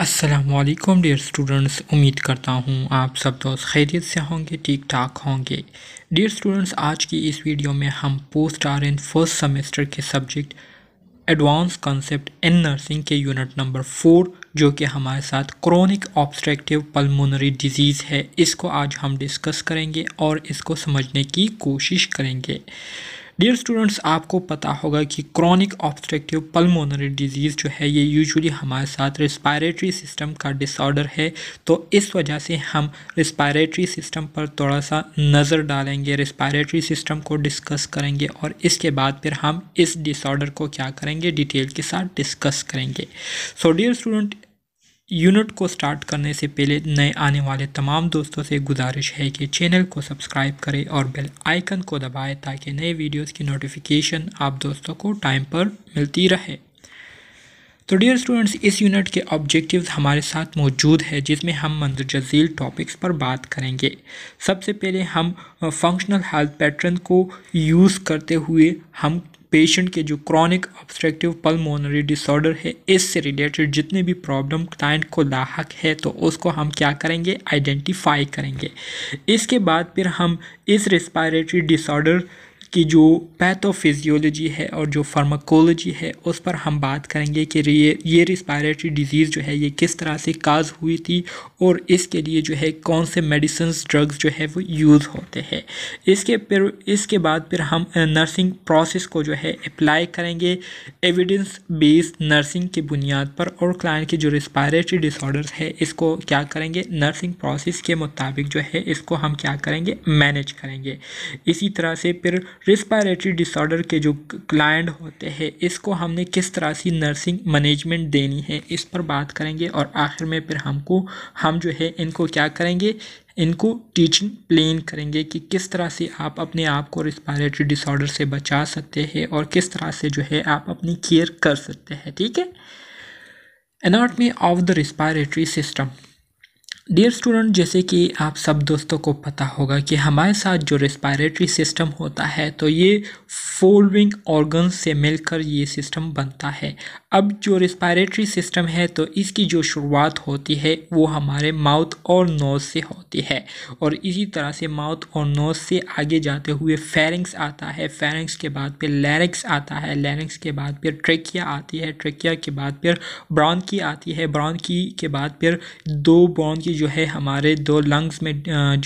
असलकम dear students उम्मीद करता हूँ आप सब दोस्त खैरियत से होंगे ठीक ठाक होंगे डियर स्टूडेंट्स आज की इस वीडियो में हम post R N first semester के subject advance concept in nursing के यूनिट नंबर फोर जो कि हमारे साथ क्रोनिक ऑब्स्ट्रक्टिव पल्मोनरी डिजीज़ है इसको आज हम डिस्कस करेंगे और इसको समझने की कोशिश करेंगे डियर स्टूडेंट्स आपको पता होगा कि क्रॉनिक ऑब्स्ट्रक्टिव पल्मोनरी डिजीज़ जो है ये यूजुअली हमारे साथ रिस्पायरेटरी सिस्टम का डिसऑर्डर है तो इस वजह से हम रिस्पायरेटरी सिस्टम पर थोड़ा सा नज़र डालेंगे रिस्पायरेटरी सिस्टम को डिस्कस करेंगे और इसके बाद फिर हम इस डिसऑर्डर को क्या करेंगे डिटेल के साथ डिस्कस करेंगे सो डियर स्टूडेंट यूनिट को स्टार्ट करने से पहले नए आने वाले तमाम दोस्तों से गुजारिश है कि चैनल को सब्सक्राइब करें और बेल आइकन को दबाएं ताकि नए वीडियोस की नोटिफिकेशन आप दोस्तों को टाइम पर मिलती रहे तो डियर स्टूडेंट्स इस यूनिट के ऑब्जेक्टिव्स हमारे साथ मौजूद है जिसमें हम मंदरजजील टॉपिक्स पर बात करेंगे सबसे पहले हम फंक्शनल हेल्थ पैटर्न को यूज़ करते हुए हम पेशेंट के जो क्रॉनिक ऑब्स्ट्रक्टिव पल्मोनरी डिसऑर्डर है इससे रिलेटेड जितने भी प्रॉब्लम क्लाइंट को लाक है तो उसको हम क्या करेंगे आइडेंटिफाई करेंगे इसके बाद फिर हम इस रेस्पायरेटरी डिसऑर्डर कि जो पैथोफिजियोलॉजी है और जो फार्माकोलॉजी है उस पर हम बात करेंगे कि ये ये रिस्पायरेटरी डिज़ीज़ जो है ये किस तरह से काज हुई थी और इसके लिए जो है कौन से मेडिसिन ड्रग्स जो है वो यूज़ होते हैं इसके फिर इसके बाद फिर हम नर्सिंग प्रोसेस को जो है अप्लाई करेंगे एविडेंस बेस्ड नर्सिंग की बुनियाद पर और क्लाइंट के जो रिस्पायरेटरी डिसऑर्डर्स है इसको क्या करेंगे नर्सिंग प्रोसेस के मुताबिक जो है इसको हम क्या करेंगे मैनेज करेंगे इसी तरह से फिर रिस्पायरेटरी डिसऑर्डर के जो क्लाइंट होते हैं इसको हमने किस तरह से नर्सिंग मैनेजमेंट देनी है इस पर बात करेंगे और आखिर में फिर हमको हम जो है इनको क्या करेंगे इनको टीचिंग प्लेन करेंगे कि किस तरह से आप अपने आप को रिस्पायरेटरी डिसऑर्डर से बचा सकते हैं और किस तरह से जो है आप अपनी केयर कर सकते हैं ठीक है anatomy of the respiratory system dear student जैसे कि आप सब दोस्तों को पता होगा कि हमारे साथ जो रेस्पायरेटरी सिस्टम होता है तो ये फोल्विंग ऑर्गन से मिलकर ये सिस्टम बनता है अब जो रेस्पायरेटरी सिस्टम है तो इसकी जो शुरुआत होती है वो हमारे माउथ और नोज से होती है और इसी तरह से माउथ और नोज से आगे जाते हुए फेरिंग्स आता है फेरिंग्स के बाद फिर लैरिक्स आता है लैरिक्स के बाद फिर ट्रेकिया आती है ट्रेकिया के बाद फिर ब्रॉन्की आती है ब्रॉन्की के बाद फिर दो ब्रॉन्की जो है हमारे दो लंग्स में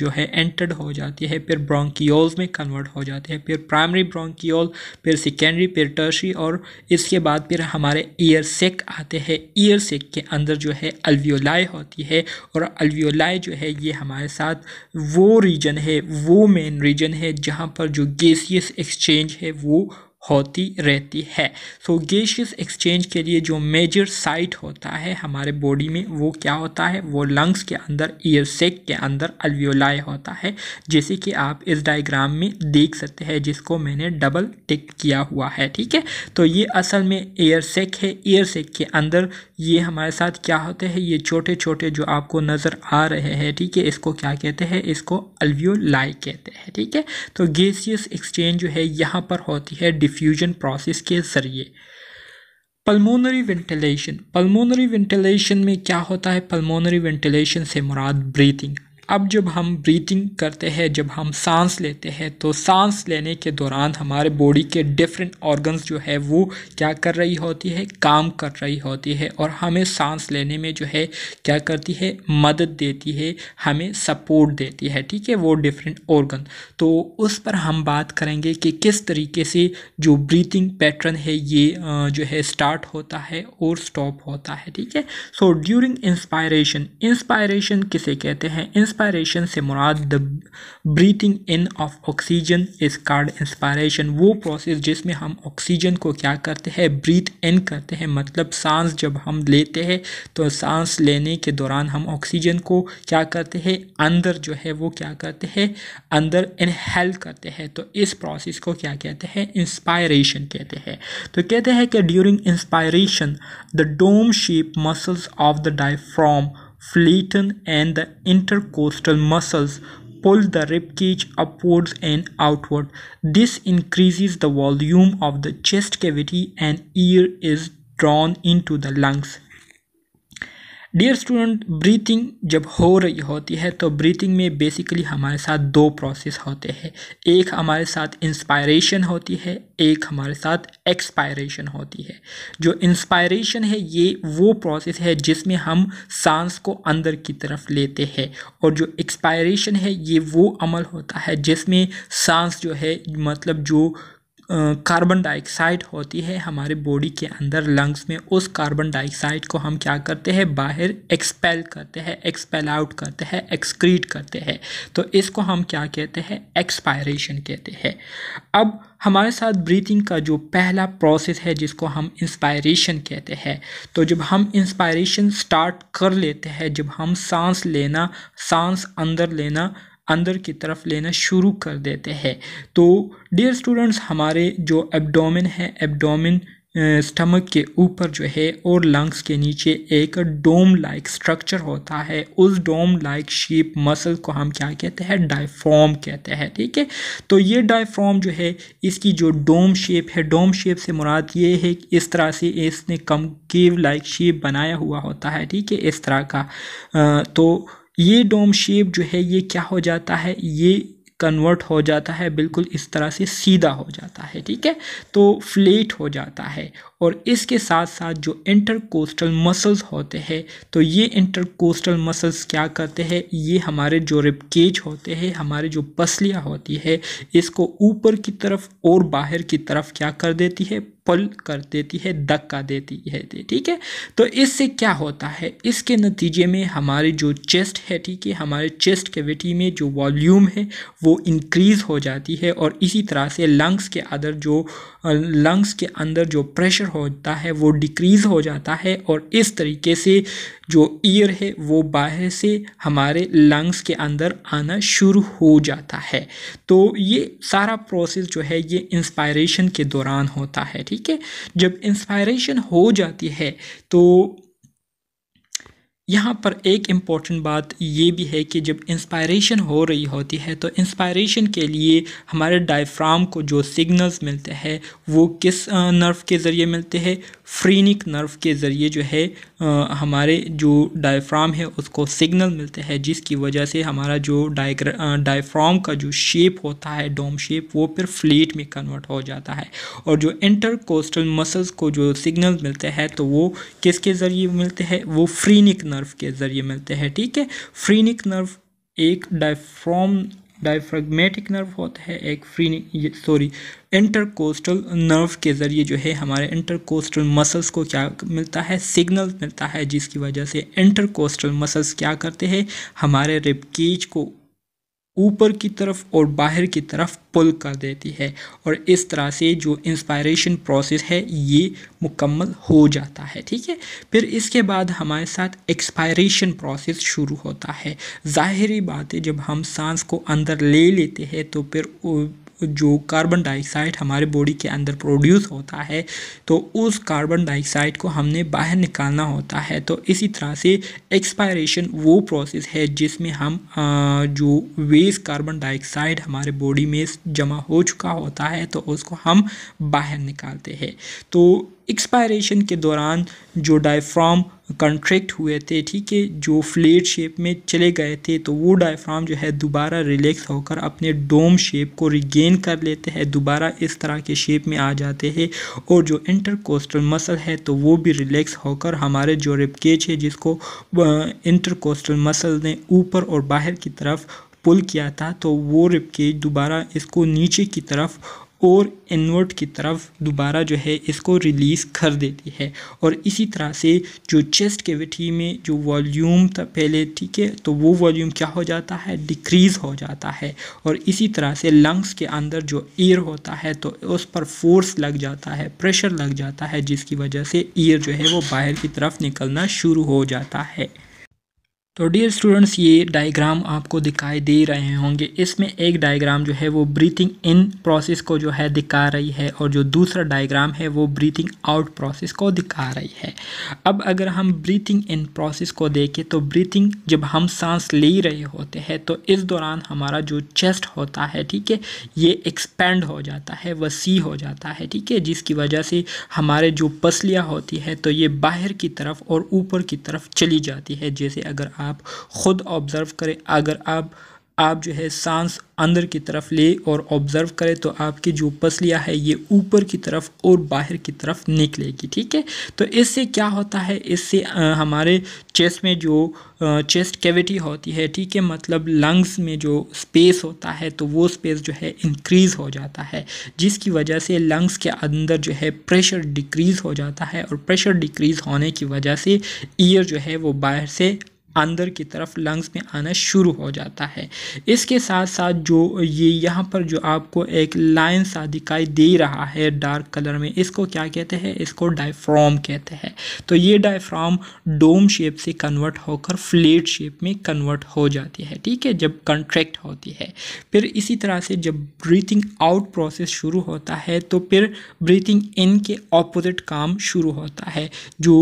जो है एंटर्ड हो जाती है फिर ब्रोंकियोल्स में कन्वर्ट हो जाते हैं फिर प्राइमरी ब्रोंकियोल फिर सेकेंडरी फिर टर्शी और इसके बाद फिर हमारे ईयर सेक आते हैं ईयर सेक के अंदर जो है अल्वियोलाई होती है और अल्वियोलाई जो है ये हमारे साथ वो रीजन है वो मेन रीजन है जहाँ पर जो गेसियस एक्सचेंज है वो होती रहती है सो गेशियस एक्सचेंज के लिए जो मेजर साइट होता है हमारे बॉडी में वो क्या होता है वो लंग्स के अंदर ईयर सेक के अंदर अल्वियोलाई होता है जैसे कि आप इस डायग्राम में देख सकते हैं जिसको मैंने डबल टिक किया हुआ है ठीक है तो ये असल में एयर सेक है एयर सेक के अंदर ये हमारे साथ क्या होते हैं ये छोटे छोटे जो आपको नज़र आ रहे हैं ठीक है इसको क्या कहते हैं इसको अल्वियोलाई कहते हैं ठीक है तो गैसियस एक्सचेंज जो है यहाँ पर होती है डिफ्यूजन प्रोसेस के ज़रिए पल्मोनरी वेंटिलेशन पल्मोनरी वेंटिलेशन में क्या होता है पल्मोनरी वेंटिलेशन से मुराद ब्रीथिंग अब जब हम ब्रीथिंग करते हैं जब हम सांस लेते हैं तो सांस लेने के दौरान हमारे बॉडी के डिफरेंट ऑर्गन्स जो है वो क्या कर रही होती है काम कर रही होती है और हमें सांस लेने में जो है क्या करती है मदद देती है हमें सपोर्ट देती है ठीक है वो डिफरेंट ऑर्गन तो उस पर हम बात करेंगे कि किस तरीके से जो ब्रीथिंग पैटर्न है ये जो है स्टार्ट होता है और स्टॉप होता है ठीक है सो ड्यूरिंग इंस्पायरेशन इंस्पायरेशन किसे कहते हैं इंस्पायरेशन से मुराद the breathing in of oxygen is called inspiration वो प्रोसेस जिसमें हम ऑक्सीजन को क्या करते हैं ब्रीथ इन करते हैं मतलब सांस जब हम लेते हैं तो सांस लेने के दौरान हम ऑक्सीजन को क्या करते हैं अंदर जो है वो क्या करते हैं अंदर इनहेल करते हैं तो इस प्रोसेस को क्या कहते हैं इंस्पायरेशन कहते हैं तो कहते हैं कि during inspiration the dome shape muscles of the diaphragm skeleton and the intercostal muscles pull the ribcage upwards and outward. This increases the volume of the chest cavity and air is drawn into the lungs. Dear student breathing जब हो रही होती है तो breathing में basically हमारे साथ दो प्रोसेस होते हैं एक हमारे साथ इंस्पायरेशन होती है एक हमारे साथ एक्सपायरेशन होती है जो इंस्पायरेशन है ये वो प्रोसेस है जिसमें हम सांस को अंदर की तरफ लेते हैं और जो एक्सपायरेशन है ये वो अमल होता है जिसमें सांस जो है मतलब जो कार्बन डाइऑक्साइड होती है हमारे बॉडी के अंदर लंग्स में उस कार्बन डाइऑक्साइड को हम क्या करते हैं बाहर एक्सपेल करते हैं एक्सपेल आउट करते हैं एक्सक्रीट करते हैं तो इसको हम क्या कहते हैं एक्सपायरेशन कहते हैं अब हमारे साथ ब्रीथिंग का जो पहला प्रोसेस है जिसको हम इंस्पायरेशन कहते हैं तो जब हम इंस्पायरेशन स्टार्ट कर लेते हैं जब हम सांस लेना सांस अंदर लेना अंदर की तरफ लेना शुरू कर देते हैं तो डियर स्टूडेंट्स हमारे जो एबडोमिन है एबडोमिन स्टमक के ऊपर जो है और लंग्स के नीचे एक डोम लाइक स्ट्रक्चर होता है उस डोम लाइक शेप मसल को हम क्या कहते हैं डायफ्राम कहते हैं ठीक है तो ये डायफ्राम जो है इसकी जो डोम शेप है डोम शेप से मुराद ये है कि इस तरह से इसने कम केव लाइक शेप बनाया हुआ होता है ठीक है इस तरह का आ, तो ये डोम शेप जो है ये क्या हो जाता है ये कन्वर्ट हो जाता है बिल्कुल इस तरह से सीधा हो जाता है ठीक है तो फ्लेट हो जाता है और इसके साथ साथ जो इंटरकोस्टल मसल्स होते हैं तो ये इंटरकोस्टल मसल्स क्या करते हैं ये हमारे जो रिपकेज होते हैं हमारे जो पसलियाँ होती है इसको ऊपर की तरफ और बाहर की तरफ क्या कर देती है पल कर देती है धक्का देती है ठीक है तो इससे क्या होता है इसके नतीजे में हमारे जो चेस्ट है ठीक है हमारे चेस्ट कैविटी में जो वॉल्यूम है वो इंक्रीज़ हो जाती है और इसी तरह से लंग्स के अंदर जो लंग्स के अंदर जो प्रेशर होता है वो डिक्रीज़ हो जाता है और इस तरीके से जो ईयर है वो बाहर से हमारे लंग्स के अंदर आना शुरू हो जाता है तो ये सारा प्रोसेस जो है ये इंस्पायरेशन के दौरान होता है ठीक है जब इंस्पायरेशन हो जाती है तो यहाँ पर एक इम्पॉर्टेंट बात ये भी है कि जब इंस्पायरेशन हो रही होती है तो इंस्पायरेशन के लिए हमारे डायफ्राम को जो सिग्नल्स मिलते हैं वो किस नर्व के ज़रिए मिलते हैं फ्रीनिक नर्व के ज़रिए जो है आ, हमारे जो डायफ्राम है उसको सिग्नल मिलते हैं जिसकी वजह से हमारा जो डाइग्र डायफ्राम का जो शेप होता है डोम शेप वो फिर फ्लेट में कन्वर्ट हो जाता है और जो इंटरकोस्टल मसल्स को जो सिग्नल मिलते हैं तो वो किसके ज़रिए मिलते हैं वो फ्रीनिक नर्व के ज़रिए मिलते हैं ठीक है फ्रीनिक नर्व एक डायफ्राम डायफ्रगमेटिक नर्व होता है एक फ्री सॉरी इंटरकोस्टल नर्व के ज़रिए जो है हमारे इंटरकोस्टल मसल्स को क्या मिलता है सिग्नल मिलता है जिसकी वजह से इंटरकोस्टल मसल्स क्या करते हैं हमारे रिपकीज को ऊपर की तरफ और बाहर की तरफ पुल कर देती है और इस तरह से जो इंस्पायरेशन प्रोसेस है ये मुकम्मल हो जाता है ठीक है फिर इसके बाद हमारे साथ एक्सपायरेशन प्रोसेस शुरू होता है ज़ाहरी बात है जब हम सांस को अंदर ले लेते हैं तो फिर जो कार्बन डाइऑक्साइड हमारे बॉडी के अंदर प्रोड्यूस होता है तो उस कार्बन डाइऑक्साइड को हमने बाहर निकालना होता है तो इसी तरह से एक्सपायरेशन वो प्रोसेस है जिसमें हम जो वेस्ट कार्बन डाइऑक्साइड हमारे बॉडी में जमा हो चुका होता है तो उसको हम बाहर निकालते हैं तो एक्सपायरेशन के दौरान जो डायफ्राम कंट्रैक्ट हुए थे ठीक है जो फ्लेट शेप में चले गए थे तो वो डायफ्राम जो है दोबारा रिलैक्स होकर अपने डोम शेप को रिगेन कर लेते हैं दोबारा इस तरह के शेप में आ जाते हैं और जो इंटरकोस्टल मसल है तो वो भी रिलैक्स होकर हमारे जो रिपकेज है जिसको इंटरकोस्टल मसल ने ऊपर और बाहर की तरफ पुल किया था तो वो रिपकेज दोबारा इसको नीचे की तरफ और इनवर्ट की तरफ दोबारा जो है इसको रिलीज़ कर देती है और इसी तरह से जो चेस्ट केविटी में जो वॉल्यूम था पहले ठीक है तो वो वॉल्यूम क्या हो जाता है डिक्रीज़ हो जाता है और इसी तरह से लंग्स के अंदर जो एयर होता है तो उस पर फोर्स लग जाता है प्रेशर लग जाता है जिसकी वजह से एयर जो है वो बाहर की तरफ निकलना शुरू हो जाता है तो डियर स्टूडेंट्स ये डायग्राम आपको दिखाई दे रहे होंगे इसमें एक डायग्राम जो है वो ब्रीथिंग इन प्रोसेस को जो है दिखा रही है और जो दूसरा डायग्राम है वो ब्रीथिंग आउट प्रोसेस को दिखा रही है अब अगर हम ब्रीथिंग इन प्रोसेस को देखें तो ब्रीथिंग जब हम सांस ले रहे होते हैं तो इस दौरान हमारा जो चेस्ट होता है ठीक है ये एक्सपेंड हो जाता है वसी हो जाता है ठीक है जिसकी वजह से हमारे जो पसलियाँ होती है तो ये बाहर की तरफ और ऊपर की तरफ चली जाती है जैसे अगर आप आप ख़ुद ऑब्ज़र्व करें अगर आप आप जो है सांस अंदर की तरफ ले और ऑब्ज़र्व करें तो आपकी जो पसलियाँ है ये ऊपर की तरफ और बाहर की तरफ निकलेगी ठीक है तो इससे क्या होता है इससे हमारे चेस्ट में जो चेस्ट कैविटी होती है ठीक है मतलब लंग्स में जो स्पेस होता है तो वो स्पेस जो है इंक्रीज़ हो जाता है जिसकी वजह से लंग्स के अंदर जो है प्रेशर डिक्रीज़ हो जाता है और प्रेशर डिक्रीज़ होने की वजह से ईयर जो है वो बाहर से अंदर की तरफ लंग्स में आना शुरू हो जाता है इसके साथ साथ जो ये यहाँ पर जो आपको एक लाइन सा दिखाई दे रहा है डार्क कलर में इसको क्या कहते हैं इसको डायफ्राम कहते हैं तो ये डायफ्राम डोम शेप से कन्वर्ट होकर फ्लेट शेप में कन्वर्ट हो जाती है ठीक है जब कंट्रैक्ट होती है फिर इसी तरह से जब ब्रीथिंग आउट प्रोसेस शुरू होता है तो फिर ब्रीथिंग इन के ऑपोजिट काम शुरू होता है जो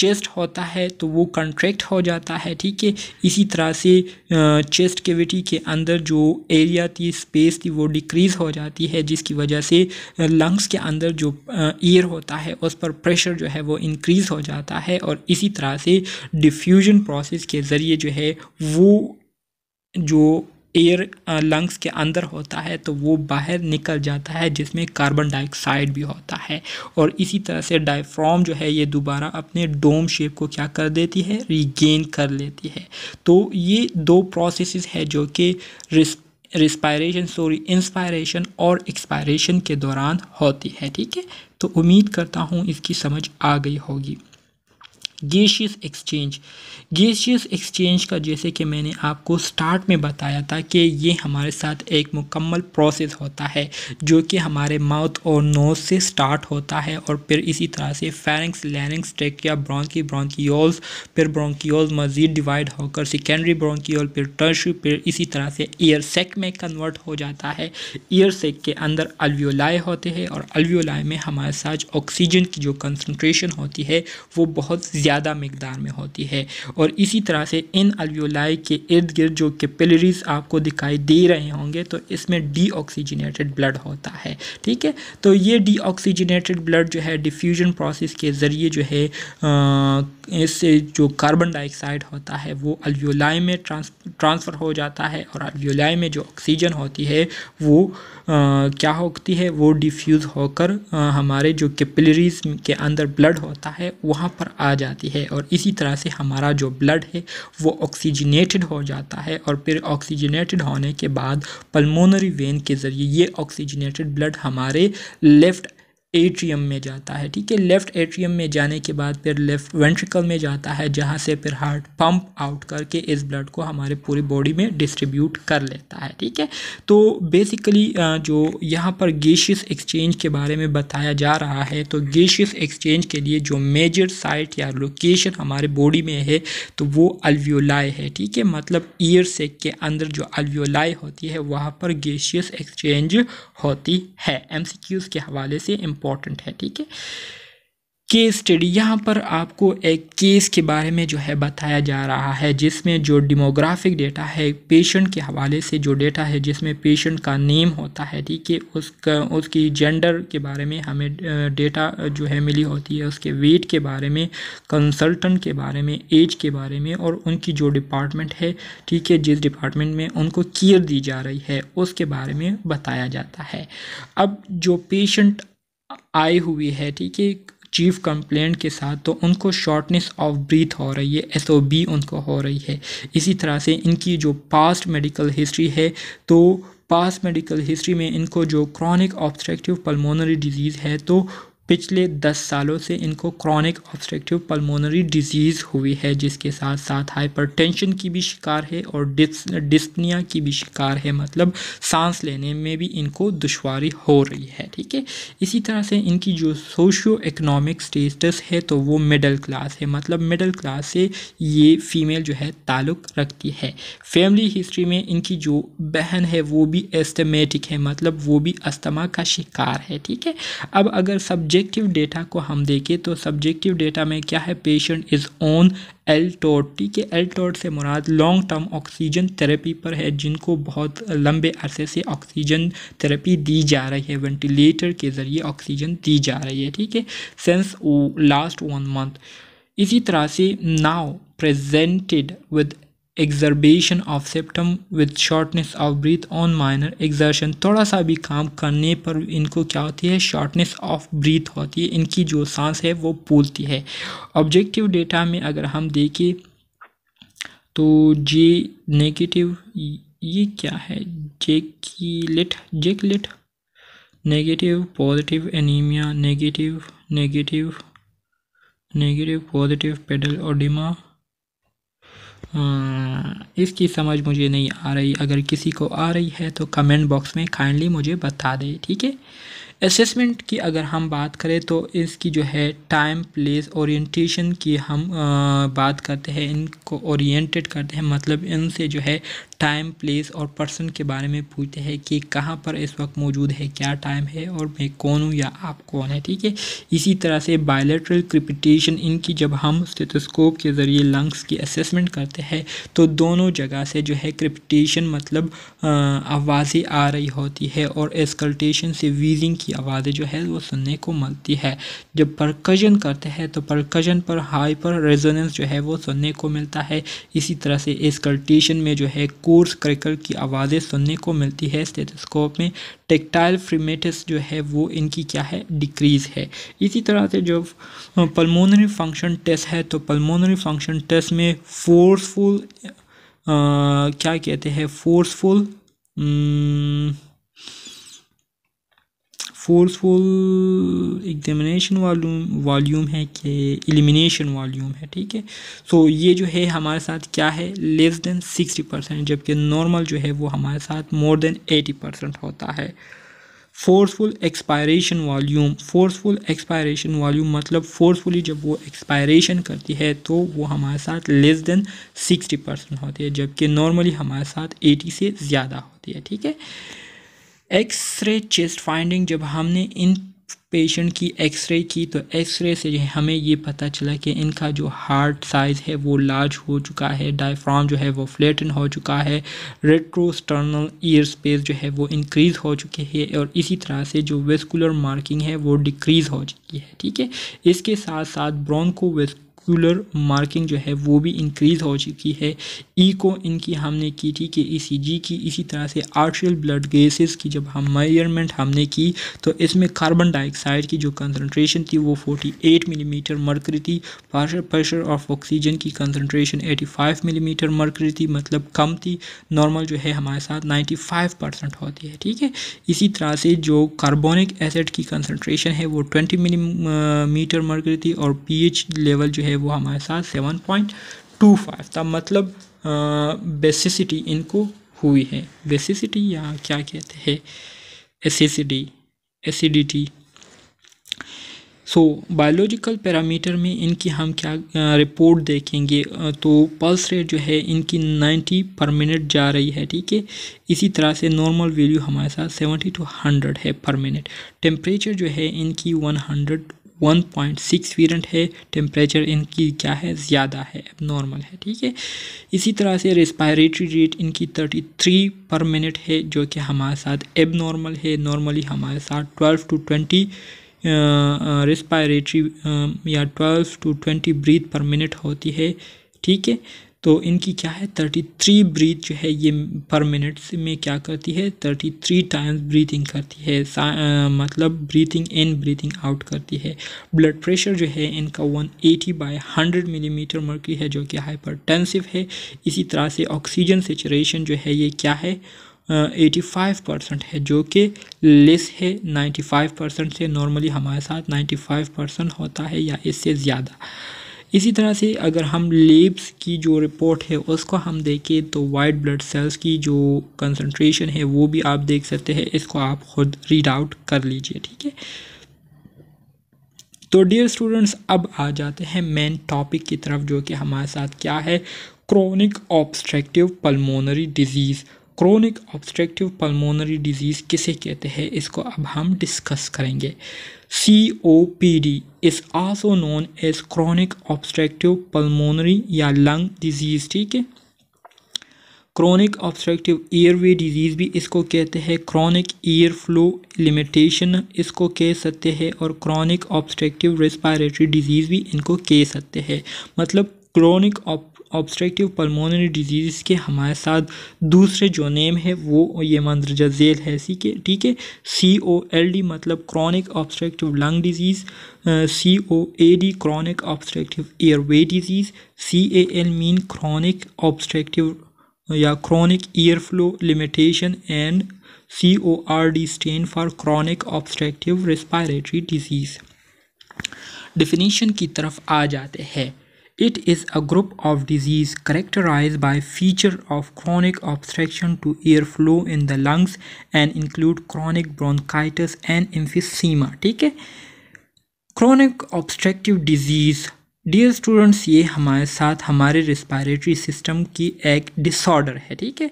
चेस्ट होता है तो वो कंट्रैक्ट हो जाता है ठीक है इसी तरह से चेस्ट केविटी के अंदर जो एरिया थी स्पेस थी वो डिक्रीज़ हो जाती है जिसकी वजह से लंग्स के अंदर जो एयर होता है उस पर प्रेशर जो है वो इंक्रीज़ हो जाता है और इसी तरह से डिफ्यूजन प्रोसेस के ज़रिए जो है वो जो एयर लंग्स uh, के अंदर होता है तो वो बाहर निकल जाता है जिसमें कार्बन डाइऑक्साइड भी होता है और इसी तरह से डायफ्राम जो है ये दोबारा अपने डोम शेप को क्या कर देती है रिगेन कर लेती है तो ये दो प्रोसेस है जो कि रिस्पायरेशन सॉरी इंस्पायरेशन और एक्सपायरेशन के दौरान होती है ठीक है तो उम्मीद करता हूँ इसकी समझ आ गई होगी गेशियस एक्सचेंज गेशियस एक्सचेंज का जैसे कि मैंने आपको स्टार्ट में बताया था कि ये हमारे साथ एक मुकम्मल प्रोसेस होता है जो कि हमारे माउथ और नोज से स्टार्ट होता है और फिर इसी तरह से pharynx larynx trachea bronchi bronchioles फिर ब्रॉन्कीोल मज़ीद डिवाइड होकर सेकेंडरी ब्रॉन्कीोल फिर टर्श फिर इसी तरह से ईयर सेक में कन्वर्ट हो जाता है ईयर सेक के अंदर अल्वियोलाई होते हैं और अल्वियोलाई में हमारे साथ ऑक्सीजन की जो कंसनट्रेशन होती है वो बहुत ज़्यादा मकदार में होती है और इसी तरह से इन अलवियोलाई के इर्द गिर्द जो कैपिलरीज आपको दिखाई दे रहे होंगे तो इसमें डीऑक्सीजनेटेड ब्लड होता है ठीक है तो ये डीऑक्सीजनेटेड ब्लड जो है डिफ्यूजन प्रोसेस के ज़रिए जो है इससे जो कार्बन डाइऑक्साइड होता है वो अलवियोलाई में ट्रांसफर हो जाता है और अलवियोलाई में जो ऑक्सीजन होती है वो क्या होती है वो डिफ्यूज़ होकर हमारे जो कैपिलरीज के अंदर ब्लड होता है वहाँ पर आ जाती है और इसी तरह से हमारा जो ब्लड है वो ऑक्सीजनेटेड हो जाता है और फिर ऑक्सीजनेटेड होने के बाद पल्मोनरी वेन के ज़रिए ये ऑक्सीजनेटेड ब्लड हमारे लेफ़्ट एट्रियम में जाता है ठीक है लेफ़्ट एट्रियम में जाने के बाद फिर लेफ़्ट वेंट्रिकल में जाता है जहाँ से फिर हार्ट पंप आउट करके इस ब्लड को हमारे पूरी बॉडी में डिस्ट्रीब्यूट कर लेता है ठीक है तो बेसिकली जो यहाँ पर गेशियस एक्सचेंज के बारे में बताया जा रहा है तो गेशियस एक्सचेंज के लिए जो मेजर साइट या लोकेशन हमारे बॉडी में है तो वो अल्वियोलाई है ठीक है मतलब ईयर सेक के अंदर जो अल्वियोलाई होती है वहाँ पर गेशियस एक्सचेंज होती है एम के हवाले से इम्पॉर्टेंट है ठीक है केस स्टडी यहाँ पर आपको एक केस के बारे में जो है बताया जा रहा है जिसमें जो डिमोग्राफिक डेटा है पेशेंट के हवाले से जो डेटा है जिसमें पेशेंट का नेम होता है ठीक है उसका उसकी जेंडर के बारे में हमें डेटा जो है मिली होती है उसके वेट के बारे में कंसल्टेंट के बारे में एज के बारे में और उनकी जो डिपार्टमेंट है ठीक है जिस डिपार्टमेंट में उनको केयर दी जा रही है उसके बारे में बताया जाता है अब जो पेशेंट आई हुई है ठीक है चीफ कंप्लेंट के साथ तो उनको शॉर्टनेस ऑफ ब्रीथ हो रही है एस उनको हो रही है इसी तरह से इनकी जो पास्ट मेडिकल हिस्ट्री है तो पास्ट मेडिकल हिस्ट्री में इनको जो क्रॉनिक ऑब्स्ट्रक्टिव पल्मोनरी डिजीज़ है तो पिछले 10 सालों से इनको क्रॉनिक ऑब्स्ट्रक्टिव पल्मोनरी डिजीज़ हुई है जिसके साथ साथ हाइपरटेंशन की भी शिकार है और डिस्पनिया की भी शिकार है मतलब सांस लेने में भी इनको दुशारी हो रही है ठीक है इसी तरह से इनकी जो सोशियो इकनॉमिक स्टेटस है तो वो मिडल क्लास है मतलब मिडल क्लास से ये फ़ीमेल जो है ताल्लुक़ रखती है फैमिली हिस्ट्री में इनकी जो बहन है वो भी एस्टमेटिक है मतलब वो भी अस्थमा का शिकार है ठीक है अब अगर सब्जेक्ट सब्जेक्टिव डेटा को हम देखें तो सब्जेक्टिव डेटा में क्या है patient is on L TOT ठीक है एल टोट से मुराद लॉन्ग टर्म ऑक्सीजन थेरेपी पर है जिनको बहुत लंबे अरसे से ऑक्सीजन थेरेपी दी जा रही है वेंटिलेटर के ज़रिए ऑक्सीजन दी जा रही है ठीक है सेंस लास्ट वन मंथ इसी तरह से now presented with exacerbation of sputum with shortness of breath on minor exertion थोड़ा सा भी काम करने पर इनको क्या होती है शॉर्टनेस ऑफ ब्रीथ होती है इनकी जो सांस है वो फूलती है ऑब्जेक्टिव डेटा में अगर हम देखें तो जे नेगेटिव ये क्या है जेकिलेट जेकलिट negative positive anaemia negative negative negative positive pedal oedema हाँ, इसकी समझ मुझे नहीं आ रही अगर किसी को आ रही है तो कमेंट बॉक्स में काइंडली मुझे बता दें ठीक है असेसमेंट की अगर हम बात करें तो इसकी जो है टाइम प्लेस ओरिएंटेशन की हम आ, बात करते हैं इनको ओरिएंटेड करते हैं मतलब इनसे जो है टाइम प्लेस और पर्सन के बारे में पूछते हैं कि कहाँ पर इस वक्त मौजूद है क्या टाइम है और मैं कौन हूँ या आप कौन है ठीक है इसी तरह से बायोलेट्रल क्रिपिटेशन इनकी जब हम स्टेटोस्कोप के ज़रिए लंग्स की असेसमेंट करते हैं तो दोनों जगह से जो है क्रिपिटेशन मतलब आवाज़ें आ रही होती है और एस्कल्टेशन से वीजिंग की आवाज़ें जो है वो सुनने को मिलती है जब परकजन करते हैं तो परकजन पर हाइपर रेजोनेंस जो है वो सुनने को मिलता है इसी तरह से एस्कल्टेशन में जो है कोर्स क्रैकर की आवाज़ें सुनने को मिलती है स्टेटस्कोप में टेक्टाइल फ्रीमेटिस जो है वो इनकी क्या है डिक्रीज़ है इसी तरह से जो पल्मोनरी फंक्शन टेस्ट है तो पल्मोनरी फंक्शन टेस्ट में फोर्सफुल क्या कहते हैं forceful forceful examination volume volume है कि एलिमिनेशन वॉल्यूम है ठीक है सो ये जो है हमारे साथ क्या है लेस देन सिक्सटी परसेंट जबकि नॉर्मल जो है वो हमारे साथ मोर देन एटी परसेंट होता है forceful expiration volume forceful expiration volume मतलब फोर्सफुली जब वो एक्सपायरेशन करती है तो वो हमारे साथ लेस देन सिक्सटी परसेंट होती है जबकि नॉर्मली हमारे साथ एटी से ज़्यादा होती है ठीक है एक्सरे चेस्ट फाइंडिंग जब हमने इन पेशेंट की एक्सरे की तो एक्सरे से हमें ये पता चला कि इनका जो हार्ट साइज़ है वो लार्ज हो चुका है डायफ्राम जो है वो फ्लेटन हो चुका है रेट्रोस्टर्नल ईयर स्पेस जो है वो इंक्रीज़ हो चुकी है और इसी तरह से जो वेस्कुलर मार्किंग है वो डिक्रीज़ हो चुकी है ठीक है इसके साथ साथ ब्रोंको वेस्क वास्कुलर मार्किंग जो है वो भी इंक्रीज़ हो चुकी है ई को इनकी हमने की थी कि ई e जी की इसी तरह से आर्टियल ब्लड गैसेस की जब हम मेजरमेंट हमने की तो इसमें कार्बन डाइऑक्साइड की जो कंसनट्रेशन थी वो 48 मिलीमीटर मरकरी थी प्रेशर ऑफ ऑक्सीजन की कंसनट्रेशन 85 मिलीमीटर मरकरी थी मतलब कम थी नॉर्मल जो है हमारे साथ 95 परसेंट होती है ठीक है इसी तरह से जो कार्बोनिक एसिड की कंसनट्रेशन है वो ट्वेंटी मिली मीटर मरकरी थी और एच लेवल जो है वो हमारे साथ सेवन पॉइंट टू फाइव था मतलब बेसिसिटी इनको हुई है बेसिसिटी या क्या कहते हैं acidity acidity so biological parameter में इनकी हम क्या रिपोर्ट देखेंगे तो पल्स रेट जो है इनकी नाइन्टी पर मिनट जा रही है ठीक है इसी तरह से नॉर्मल वैल्यू हमारे साथ सेवेंटी टू हंड्रेड है पर मिनट टेम्परेचर जो है इनकी one hundred one point six Fahrenheit है टेम्परेचर इनकी क्या है ज़्यादा है नॉर्मल है ठीक है इसी तरह से रेस्पायरेटरी रेट इनकी थर्टी थ्री पर मिनट है जो कि हमारे साथ एब नॉर्मल है नॉर्मली हमारे साथ ट्वेल्व टू ट्वेंटी रेस्पायरेटरी या twelve to twenty breath per minute होती है ठीक है तो इनकी क्या है थर्टी थ्री ब्रीथ जो है ये पर मिनट्स में क्या करती है थर्टी थ्री टाइम्स ब्रीथिंग करती है आ, मतलब ब्रीथिंग इन ब्रीथिंग आउट करती है ब्लड प्रेशर जो है इनका one eighty by hundred millimetre mercury है जो कि टेंसिव है इसी तरह से ऑक्सीजन सेचुरेशन जो है ये क्या है एटी फाइव परसेंट है जो कि लेस है नाइन्टी फाइव परसेंट से नॉर्मली हमारे साथ नाइन्टी फाइव परसेंट होता है या इससे ज़्यादा इसी तरह से अगर हम लेब्स की जो रिपोर्ट है उसको हम देखें तो वाइट ब्लड सेल्स की जो कंसनट्रेशन है वो भी आप देख सकते हैं इसको आप खुद रीड आउट कर लीजिए ठीक है तो डियर स्टूडेंट्स अब आ जाते हैं मेन टॉपिक की तरफ जो कि हमारे साथ क्या है chronic obstructive pulmonary disease chronic obstructive pulmonary disease किसे कहते हैं इसको अब हम डिस्कस करेंगे C O P COPD is also known as chronic obstructive pulmonary या लंग डिजीज ठीक है chronic obstructive obstructive way disease भी इसको कहते हैं क्रॉनिक ईयर फ्लो लिमिटेशन इसको कह सकते हैं और क्रॉनिक ऑब्सट्रेक्टिव रेस्पायरेटरी डिजीज़ भी इनको कह सकते हैं मतलब क्रॉनिक ऑब्स्ट्रक्टिव पलमोनरी डिजीज़ के हमारे साथ दूसरे जो नेम है वो ये मंदरजा झेल है सी के ठीक है सी ओ एल डी मतलब chronic obstructive lung disease C O A D chronic obstructive airway disease C A L mean chronic obstructive या chronic airflow limitation and C O R D stand for chronic obstructive respiratory disease definition की तरफ आ जाते हैं It is a group of disease characterized by feature of chronic obstruction to airflow in the lungs and include chronic bronchitis and emphysema ठीक है chronic obstructive disease dear students ये हमारे साथ हमारे रिस्पायरेटरी सिस्टम की एक डिसऑर्डर है ठीक है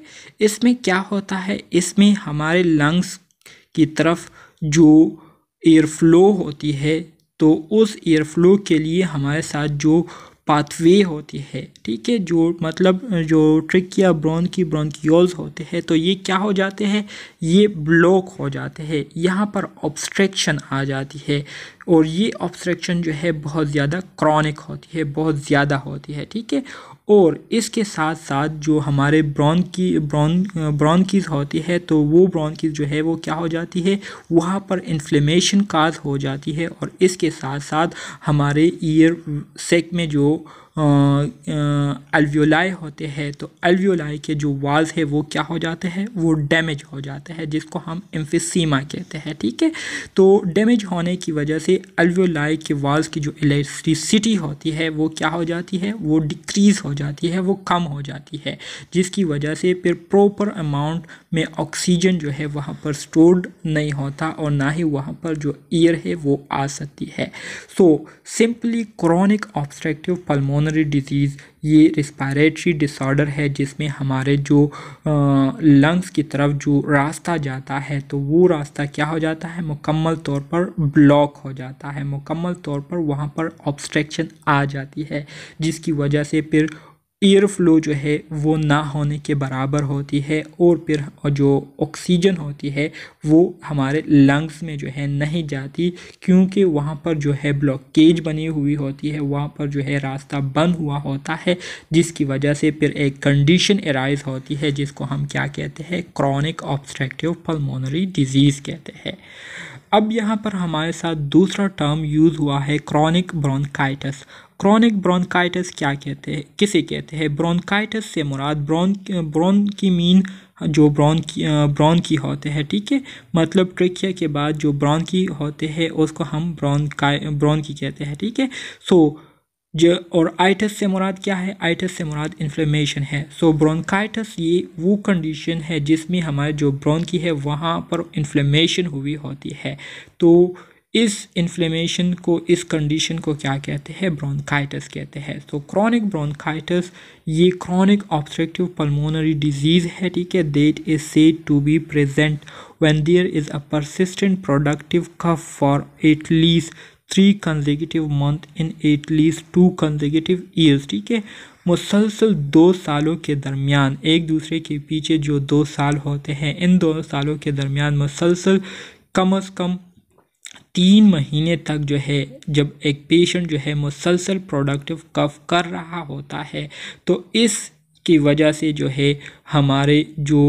इसमें क्या होता है इसमें हमारे लंग्स की तरफ जो एयर फ्लो होती है तो उस एयर फ्लो के लिए हमारे साथ जो पाथवे होती है ठीक है जो मतलब जो ट्रिक या ब्रॉन की ब्रोंकियोल्स होते हैं तो ये क्या हो जाते हैं ये ब्लॉक हो जाते हैं यहाँ पर ऑब्स्ट्रेक्शन आ जाती है और ये ऑब्स्ट्रेक्शन जो है बहुत ज़्यादा क्रॉनिक होती है बहुत ज़्यादा होती है ठीक है और इसके साथ साथ जो हमारे ब्रॉन की ब्रॉन ब्रॉनकीज होती है तो वो ब्रॉनकीज जो है वो क्या हो जाती है वहाँ पर इन्फ्लेमेशन काज हो जाती है और इसके साथ साथ हमारे ईयर सेक में जो अल्वियोलाई होते हैं तो अल्वियोलाई के जो वाल्स है वो क्या हो जाते हैं वो डैमेज हो जाते हैं जिसको हम एम्फिसीमा कहते हैं ठीक है तो डैमेज होने की वजह से अल्वियोलाई के वाल्स की जो इलेक्ट्रिसिटी होती है वो क्या हो जाती है वो डिक्रीज़ हो जाती है वो कम हो जाती है जिसकी वजह से फिर प्रॉपर अमाउंट में ऑक्सीजन जो है वहाँ पर स्टोर्ड नहीं होता और ना ही वहाँ पर जो एयर है वो आ सकती है so simply chronic obstructive pulmon pulmonary disease ये रिस्पायरेटरी डिसऑर्डर है जिसमें हमारे जो लंग्स की तरफ जो रास्ता जाता है तो वो रास्ता क्या हो जाता है मुकम्मल तौर पर ब्लॉक हो जाता है मुकम्मल तौर पर वहाँ पर ऑब्स्ट्रक्शन आ जाती है जिसकी वजह से फिर एयर फ्लो जो है वो ना होने के बराबर होती है और फिर जो ऑक्सीजन होती है वो हमारे लंग्स में जो है नहीं जाती क्योंकि वहाँ पर जो है ब्लॉकेज बनी हुई होती है वहाँ पर जो है रास्ता बंद हुआ होता है जिसकी वजह से फिर एक कंडीशन एराइज होती है जिसको हम क्या कहते हैं क्रॉनिक ऑब्स्ट्रक्टिव पलमोनरी डिजीज़ कहते हैं अब यहाँ पर हमारे साथ दूसरा टर्म यूज़ हुआ है क्रॉनिक ब्रोंकाइटिस क्रॉनिक ब्रोंकाइटिस क्या कहते हैं किसे कहते हैं ब्रोंकाइटिस से मुराद ब्रोन ब्रोन की मीन जो ब्रॉन की ब्रॉन की होते हैं ठीक है मतलब ट्रिकिया के बाद जो ब्रॉन की होते हैं उसको हम ब्रॉन का ब्रॉन की कहते हैं ठीक है सो so, जो और आइटस से मुराद क्या है आइटस से मुराद इन्फ्लेमेशन है सो so, ब्रोंकाइटस ये वो कंडीशन है जिसमें हमारे जो ब्रोन की है वहाँ पर इन्फ्लेमेशन हुई होती है तो इस इन्फ्लेमेशन को इस कंडीशन को क्या कहते हैं ब्रोंकाइटस कहते हैं तो क्रॉनिक ब्रोंकाइटस ये क्रॉनिक ऑब्स्ट्रक्टिव पल्मोनरी डिजीज़ है ठीक है that is said to be present when there is a persistent productive cough for at least three consecutive month in at least two consecutive years ठीक है मुसलसल दो सालों के दरमियान एक दूसरे के पीछे जो दो साल होते हैं इन दोनों सालों के दरमियान मुसलसल कम अज़ कम तीन महीने तक जो है जब एक पेशेंट जो है मुसलसल प्रोडक्टिव कफ कर रहा होता है तो इस की वजह से जो है हमारे जो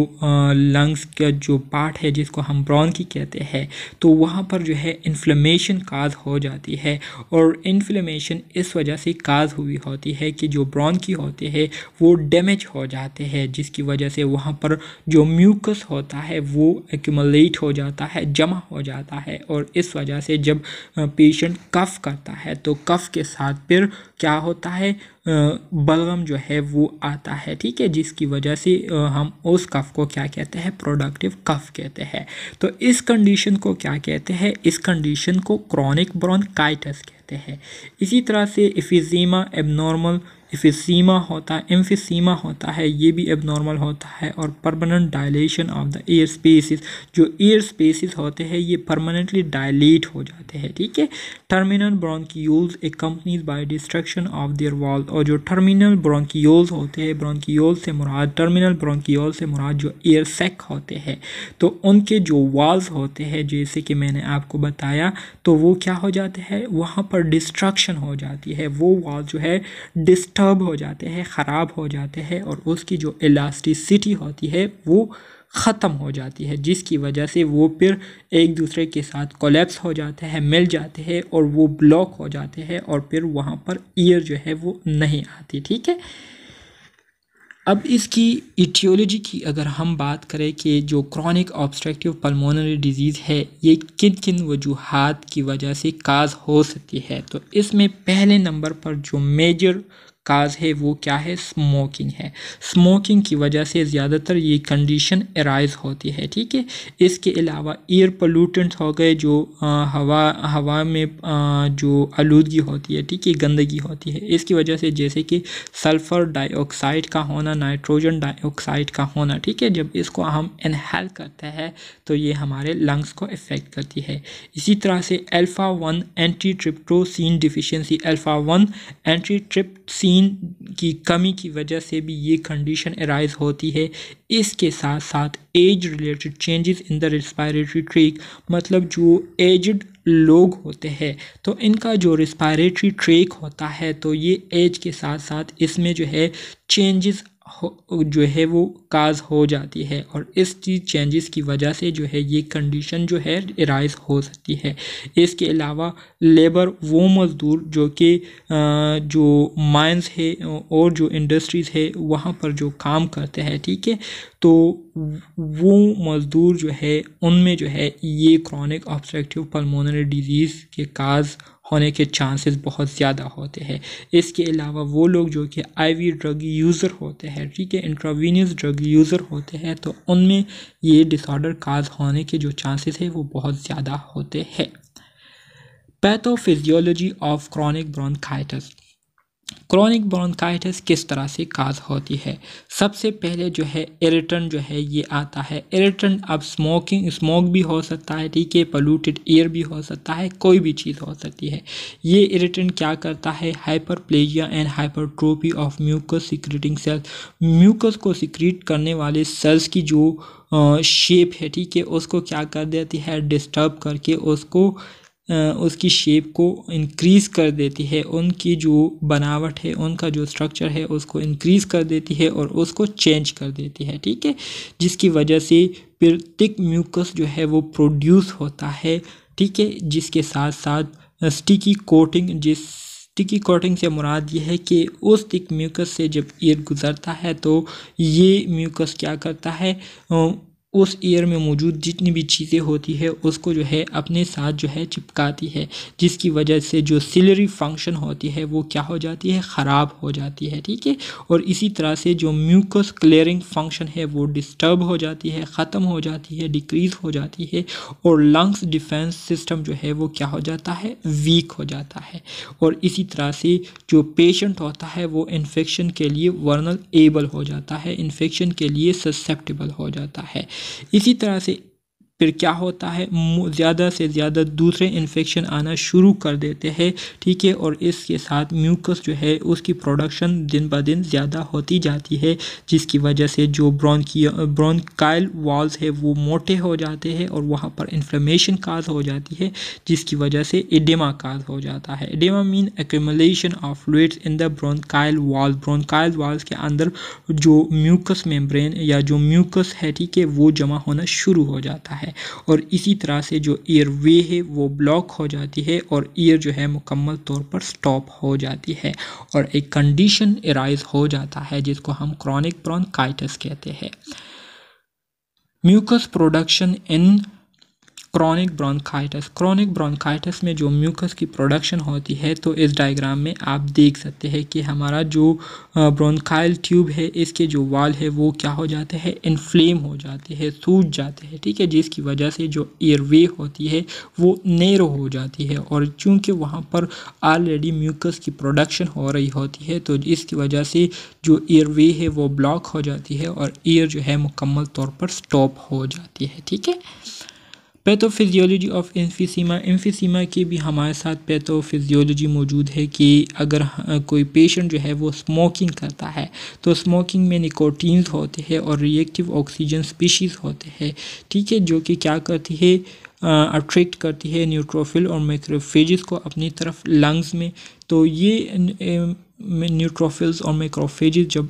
लंग्स का जो पार्ट है जिसको हम ब्रॉन्की कहते हैं तो वहाँ पर जो है इन्फ्लेमेशन काज हो जाती है और इन्फ्लेमेशन इस वजह से काज हुई होती है कि जो ब्रॉन्की होते हैं वो डैमेज हो जाते हैं जिसकी वजह से वहाँ पर जो म्यूकस होता है वो एक्यूमलेट हो जाता है जमा हो जाता है और इस वजह से जब पेशेंट कफ़ करता है तो कफ़ के साथ फिर क्या होता है बलगम जो है वो आता है ठीक है जिसकी वजह से हम उस कफ को क्या कहते हैं प्रोडक्टिव कफ कहते हैं तो इस कंडीशन को क्या कहते हैं इस कंडीशन को क्रॉनिक ब्रोनकाइटस कहते हैं इसी तरह से इफिजीमा एबनॉर्मल इफिसीमा होता है एम्फिसीमा होता है ये भी एबनॉर्मल होता है और permanent dilation of the air spaces जो एयर स्पेसिस होते हैं ये परमानेंटली डायलेट हो जाते हैं ठीक है terminal bronchioles accompanied by destruction of their wall और जो टर्मिनल ब्रॉन्कीोल्स होते हैं ब्रॉन्कीोल से मुराद टर्मिनल ब्रॉन्कीोल से मुराद जो एयर सेक होते हैं तो उनके जो वॉल्स होते हैं जैसे कि मैंने आपको बताया तो वो क्या हो जाते हैं वहाँ पर डिस्ट्रक्शन हो जाती है वो वॉल जो है डिस्ट डिस्टर्ब हो जाते हैं ख़राब हो जाते हैं और उसकी जो इलास्टिसिटी होती है वो ख़त्म हो जाती है जिसकी वजह से वो फिर एक दूसरे के साथ कोलेप्स हो जाते हैं मिल जाते हैं और वो ब्लॉक हो जाते हैं और फिर वहाँ पर ईयर जो है वो नहीं आती ठीक है अब इसकी इटियोलॉजी की अगर हम बात करें कि जो क्रॉनिक ऑब्स्ट्रक्टिव पल्मोनरी डिजीज़ है ये किन किन वजूहत की वजह से काज हो सकती है तो इसमें पहले नंबर पर जो मेजर काज है वो क्या है स्मोकिंग है स्मोकिंग की वजह से ज़्यादातर ये कंडीशन एराइज होती है ठीक है इसके अलावा एयर पोलूटेंट हो गए जो आ, हवा हवा में आ, जो आलूदगी होती है ठीक है गंदगी होती है इसकी वजह से जैसे कि सल्फ़र डाइऑक्साइड का होना नाइट्रोजन डाइऑक्साइड का होना ठीक है जब इसको हम इनहेल करते हैं तो ये हमारे लंग्स को इफ़ेक्ट करती है इसी तरह से alpha one anti trypsin deficiency alpha one anti trypsin protein की कमी की वजह से भी ये कंडीशन अराइज होती है इसके साथ साथ age related changes in the respiratory tract मतलब जो एजड लोग होते हैं तो इनका जो रिस्पायरेटरी ट्रेक होता है तो ये एज के साथ साथ इसमें जो है चेंजेस हो जो है वो काज हो जाती है और इस चीज़ चेंजेस की वजह से जो है ये कंडीशन जो है राइज हो सकती है इसके अलावा लेबर वो मज़दूर जो कि जो माइंस है और जो इंडस्ट्रीज़ है वहाँ पर जो काम करते हैं ठीक है तो वो मज़दूर जो है उनमें जो है ये क्रॉनिक ऑब्स्ट्रक्टिव पलमोनरी डिजीज़ के काज होने के चांसेस बहुत ज़्यादा होते हैं इसके अलावा वो लोग जो कि आईवी ड्रग यूज़र होते हैं ठीक है इंट्रावीनियस ड्रग यूज़र होते हैं तो उनमें ये डिसऑर्डर काज होने के जो चांसेस है वो बहुत ज़्यादा होते हैं pathophysiology of chronic bronchitis chronic bronchitis किस तरह से काज होती है सबसे पहले जो है एरेटन जो है ये आता है एरेटन अब स्मोकिंग स्मोक भी हो सकता है ठीक है पलूटेड एयर भी हो सकता है कोई भी चीज़ हो सकती है ये एरेटन क्या करता है hyperplasia and hypertrophy of mucus secreting cells mucus को सिक्रीट करने वाले सेल्स की जो शेप है ठीक है उसको क्या कर देती है डिस्टर्ब करके उसको उसकी शेप को इंक्रीज़ कर देती है उनकी जो बनावट है उनका जो स्ट्रक्चर है उसको इंक्रीज़ कर देती है और उसको चेंज कर देती है ठीक है जिसकी वजह से फिर थिक म्यूकस जो है वो प्रोड्यूस होता है ठीक है जिसके साथ साथ स्टिकी कोटिंग जिस स्टिकी कोटिंग से मुराद ये है कि उस थिक म्यूकस से जब ईयर गुज़रता है तो ये म्यूकस क्या करता है उस ईयर में मौजूद जितनी भी चीज़ें होती है उसको जो है अपने साथ जो है चिपकाती है जिसकी वजह से जो सिलरी फंक्शन होती है वो क्या हो जाती है ख़राब हो जाती है ठीक है और इसी तरह से जो म्यूकस क्लियरिंग फंक्शन है वो डिस्टर्ब हो जाती है ख़त्म हो जाती है डिक्रीज़ हो जाती है और लंग्स डिफेंस सिस्टम जो है वो क्या हो जाता है वीक हो जाता है और इसी तरह से जो पेशेंट होता है वो इन्फेक्शन के लिए वर्नल एबल हो जाता है इन्फेक्शन के लिए ससेप्टेबल हो जाता है Y si te फिर क्या होता है ज़्यादा से ज़्यादा दूसरे इन्फेक्शन आना शुरू कर देते हैं ठीक है और इसके साथ म्यूकस जो है उसकी प्रोडक्शन दिन ब दिन ज़्यादा होती जाती है जिसकी वजह से जो ब्रॉन्किया ब्रॉन्काइल वॉल्स है वो मोटे हो जाते हैं और वहाँ पर इन्फ्लेमेशन काज हो जाती है जिसकी वजह से एडेमा काज हो जाता है oedema mean accumulation of fluids in the bronchial wall bronchial walls के अंदर जो म्यूकस मेम्ब्रेन या जो म्यूकस है ठीक है वो जमा होना शुरू हो जाता है है और इसी तरह से जो ईयर वे है वो ब्लॉक हो जाती है और ईयर जो है मुकम्मल तौर पर स्टॉप हो जाती है और एक कंडीशन एराइज हो जाता है जिसको हम क्रॉनिक ब्रॉन्काइटिस कहते हैं mucus production in chronic bronchitis chronic bronchitis में जो म्यूकस की प्रोडक्शन होती है तो इस डायग्राम में आप देख सकते हैं कि हमारा जो ब्रोंकाइल ट्यूब है इसके जो वाल है वो क्या हो जाते हैं इन्फ्लेम हो जाते हैं सूज जाते हैं ठीक है जिसकी वजह से जो एयरवे होती है वो नेरो हो जाती है और चूँकि वहाँ पर ऑलरेडी म्यूकस की प्रोडक्शन हो रही होती है तो इसकी वजह से जो एयरवे है वो ब्लॉक हो जाती है और एयर जो है मुकम्मल तौर पर स्टॉप हो जाती है ठीक है पैथोफिजियोलॉजी ऑफ एम्फीसीमा एम्फीसीमा की भी हमारे साथ पैथोफिजियोलॉजी मौजूद है कि अगर कोई पेशेंट जो है वो स्मोकिंग करता है तो स्मोकिंग में निकोटीन्स होते हैं और रिएक्टिव ऑक्सीजन स्पीशीज़ होते हैं ठीक है जो कि क्या करती है अट्रैक्ट करती है न्यूट्रोफिल और मैक्रोफेजिस को अपनी तरफ लंग्स में तो ये में न्यूट्रोफिल्स और मैक्रोफेजेस जब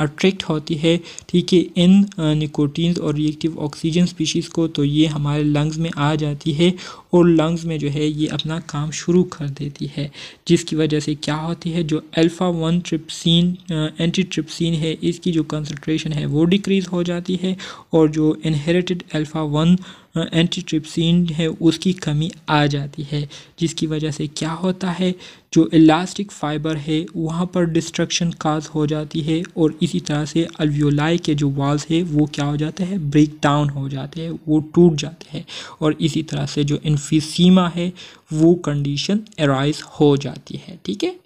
अट्रैक्ट होती है ठीक है इन निकोटीन्स और रिएक्टिव ऑक्सीजन स्पीशीज़ को तो ये हमारे लंग्स में आ जाती है और लंग्स में जो है ये अपना काम शुरू कर देती है जिसकी वजह से क्या होती है जो alpha one trypsin anti trypsin है इसकी जो कंसनट्रेशन है वो डिक्रीज़ हो जाती है और जो inherited alpha one anti trypsin है उसकी कमी आ जाती है जिसकी वजह से क्या होता है जो इलास्टिक फाइबर है वहाँ पर डिस्ट्रक्शन काज हो जाती है और इसी तरह से अल्वियोलाई के जो वॉल्स है वो क्या हो जाते हैं ब्रेक डाउन हो जाते हैं वो टूट जाते हैं और इसी तरह से जो इन्फीसीमा है वो कंडीशन एराइज हो जाती है ठीक है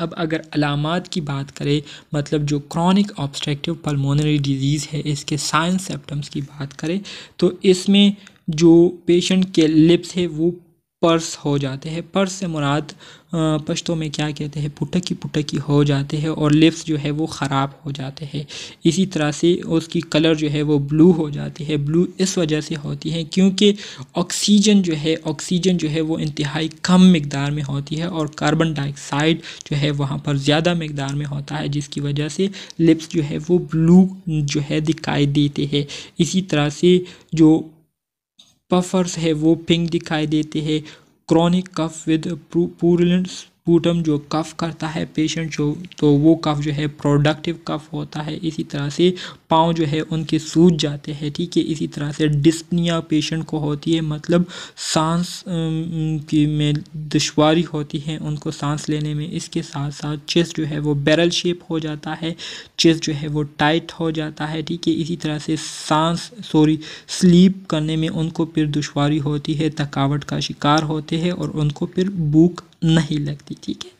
अब अगर अलामत की बात करें मतलब जो क्रॉनिक ऑब्स्ट्रक्टिव पल्मोनरी डिजीज़ है इसके साइंस सेप्टम्स की बात करें तो इसमें जो पेशेंट के लिप्स है वो पर्स हो जाते हैं पर्स से मुराद पश्तों में क्या कहते हैं पुटकी पुटकी हो जाते हैं और लिप्स जो है वो ख़राब हो जाते हैं इसी तरह से उसकी कलर जो है वो ब्लू हो जाती है ब्लू इस वजह से होती है क्योंकि ऑक्सीजन जो है ऑक्सीजन जो है वो इंतहाई कम मकदार में होती है और कार्बन डाइऑक्साइड जो है वहाँ पर ज़्यादा मकदार में होता है जिसकी वजह से लिप्स जो है वो ब्लू जो है दिखाई देते हैं इसी तरह से जो पफर्स है वो पिंक दिखाई देते हैं chronic cough with purulent sputum जो कफ करता है पेशेंट जो तो वो कफ जो है प्रोडक्टिव कफ होता है इसी तरह से पाँव जो है उनके सूज जाते हैं ठीक है इसी तरह से डिस्पनिया पेशेंट को होती है मतलब सांस की में दुशारी होती है उनको सांस लेने में इसके साथ साथ चेस्ट जो है वो बैरल शेप हो जाता है चेस्ट जो है वो टाइट हो जाता है ठीक है इसी तरह से सांस सॉरी स्लीप करने में उनको फिर दुशारी होती है थकावट का शिकार होते हैं और उनको फिर भूख नहीं लगती ठीक है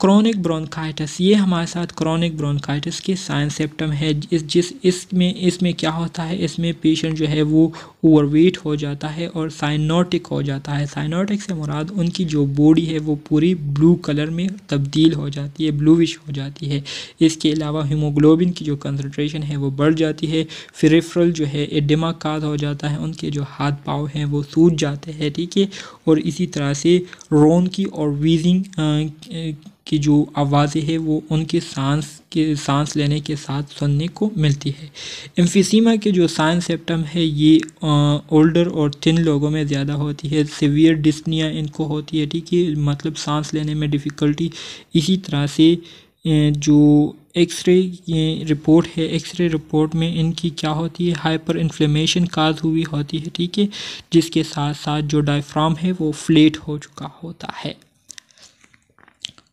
क्रोनिक ब्रोंकाइटिस ये हमारे साथ क्रोनिक ब्रोंकाइटिस के साइन सिम्टम है इस जिस इसमें इसमें क्या होता है इसमें पेशेंट जो है वो ओवरवेट हो जाता है और साइनोटिक हो जाता है साइनोटिक से मुराद उनकी जो बॉडी है वो पूरी ब्लू कलर में तब्दील हो जाती है ब्लूविश हो जाती है इसके अलावा हीमोग्लोबिन की जो कंसनट्रेशन है वो बढ़ जाती है फिरफ्रल जो है एडिमा काज हो जाता है उनके जो हाथ पाँव हैं वो सूज जाते हैं ठीक है और इसी तरह से रोन की और वीजिंग की जो आवाज़ें हैं वो उनकी सांस के सांस लेने के साथ सुनने को मिलती है एम्फिसीमा के जो साइंस सेप्टम है ये ओल्डर और थिन लोगों में ज़्यादा होती है सिवियर डिस्निया इनको होती है ठीक है मतलब सांस लेने में डिफ़िकल्टी इसी तरह से जो एक्सरे रिपोर्ट है एक्सरे रिपोर्ट में इनकी क्या होती है हाइपर इन्फ्लेमेशन काज हुई होती है ठीक है जिसके साथ साथ जो डायफ्राम है वो फ्लेट हो चुका होता है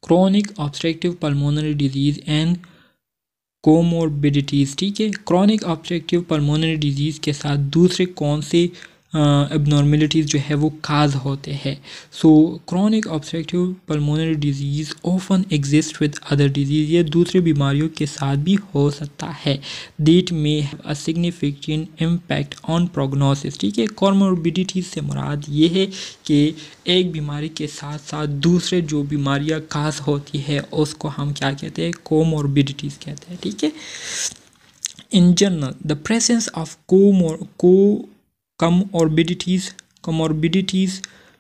chronic obstructive pulmonary disease and comorbidities ठीक है क्रॉनिक ऑब्स्ट्रक्टिव पल्मोनरी डिजीज़ के साथ दूसरे कौन से एबनॉर्मेलिटीज़ जो है वो काज होते हैं so chronic obstructive pulmonary disease often exist with other disease ये दूसरे बीमारियों के साथ भी हो सकता है that may a significant impact on prognosis ठीक है कॉर्मोबिडिटीज़ से मुराद ये है कि एक बीमारी के साथ साथ दूसरे जो बीमारियाँ काज होती है उसको हम क्या कहते हैं कोमोरबिडिटीज़ कहते हैं ठीक है in general the presence of comor co comorbidities comorbidities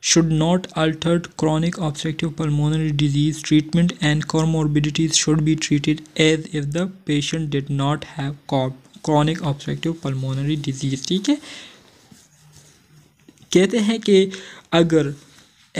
should not altered chronic obstructive pulmonary disease treatment and comorbidities should be treated as if the patient did not have chronic obstructive pulmonary disease ठीक है कहते हैं कि अगर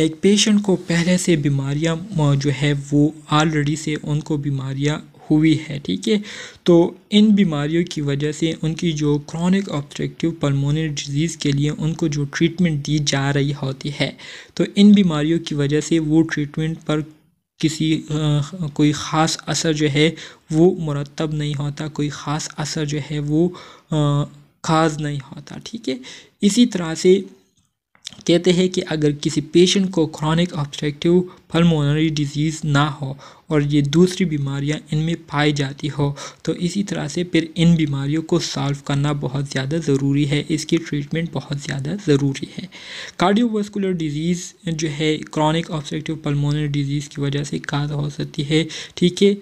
एक patient को पहले से बीमारियाँ जो है वो ऑलरेडी से उनको बीमारियाँ हुई है ठीक है तो इन बीमारियों की वजह से उनकी जो क्रॉनिक ऑब्स्ट्रक्टिव पल्मोनरी डिजीज़ के लिए उनको जो ट्रीटमेंट दी जा रही होती है तो इन बीमारियों की वजह से वो ट्रीटमेंट पर किसी आ, कोई ख़ास असर जो है वो मुरतब नहीं होता कोई ख़ास असर जो है वो ख़ास नहीं होता ठीक है इसी तरह से कहते हैं कि अगर किसी पेशेंट को क्रॉनिक ऑब्स्ट्रक्टिव पल्मोनरी डिजीज़ ना हो और ये दूसरी बीमारियां इनमें पाई जाती हो तो इसी तरह से फिर इन बीमारियों को सॉल्व करना बहुत ज़्यादा ज़रूरी है इसकी ट्रीटमेंट बहुत ज़्यादा ज़रूरी है कार्डियोवास्कुलर डिजीज़ जो है क्रॉनिक ऑब्स्ट्रक्टिव पल्मोनरी डिजीज़ की वजह से काज हो सकती है ठीक है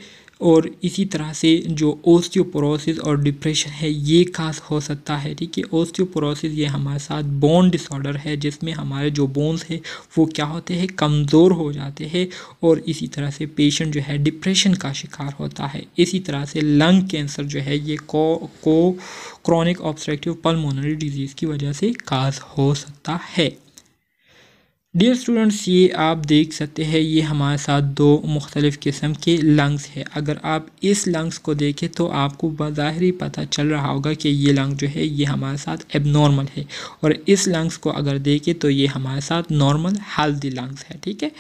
और इसी तरह से जो ओस्टियोपोरोसिस और डिप्रेशन है ये खास हो सकता है ठीक है ओस्टियोपोरोसिस ये हमारे साथ बोन डिसऑर्डर है जिसमें हमारे जो बोन्स है वो क्या होते हैं कमज़ोर हो जाते हैं और इसी तरह से पेशेंट जो है डिप्रेशन का शिकार होता है इसी तरह से लंग कैंसर जो है ये को को क्रॉनिक ऑब्स्ट्रक्टिव पलमोनरी डिजीज़ की वजह से काज हो सकता है डियर स्टूडेंट्स ये आप देख सकते हैं ये हमारे साथ दो मुख्तलिफ़ किस्म के लंग्स है अगर आप इस लंग्स को देखें तो आपको बाहरी पता चल रहा होगा कि ये लंग जो है ये हमारे साथ एबनॉर्मल है और इस लंग्स को अगर देखें तो ये हमारे साथ नॉर्मल हेल्दी लंग्स है ठीक है